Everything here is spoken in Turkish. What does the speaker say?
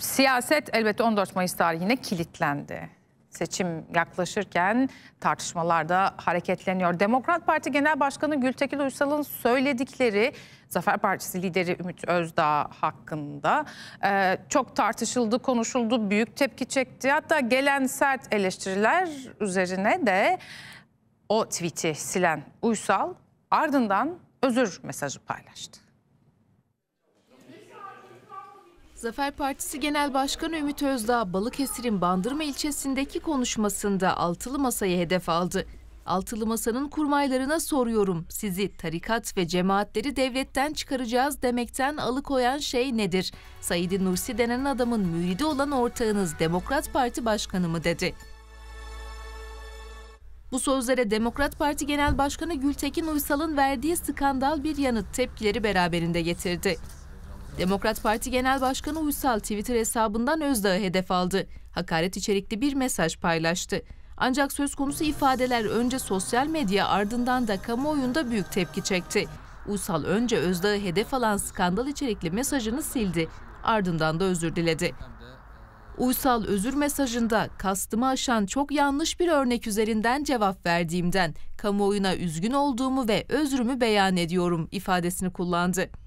Siyaset elbette 14 Mayıs tarihine kilitlendi. Seçim yaklaşırken tartışmalarda hareketleniyor. Demokrat Parti Genel Başkanı Gültekin Uysal'ın söyledikleri Zafer Partisi lideri Ümit Özdağ hakkında e, çok tartışıldı, konuşuldu, büyük tepki çekti. Hatta gelen sert eleştiriler üzerine de o tweet'i silen Uysal ardından özür mesajı paylaştı. Zafer Partisi Genel Başkanı Ümit Özdağ, Balıkesir'in Bandırma ilçesindeki konuşmasında altılı masayı hedef aldı. Altılı masanın kurmaylarına soruyorum, sizi tarikat ve cemaatleri devletten çıkaracağız demekten alıkoyan şey nedir? Said Nursi denen adamın müridi olan ortağınız Demokrat Parti Başkanı mı dedi. Bu sözlere Demokrat Parti Genel Başkanı Gültekin Uysal'ın verdiği skandal bir yanıt tepkileri beraberinde getirdi. Demokrat Parti Genel Başkanı Uysal Twitter hesabından Özdağ'ı hedef aldı. Hakaret içerikli bir mesaj paylaştı. Ancak söz konusu ifadeler önce sosyal medya ardından da kamuoyunda büyük tepki çekti. Uysal önce Özdağ'ı hedef alan skandal içerikli mesajını sildi. Ardından da özür diledi. Uysal özür mesajında kastımı aşan çok yanlış bir örnek üzerinden cevap verdiğimden kamuoyuna üzgün olduğumu ve özrümü beyan ediyorum ifadesini kullandı.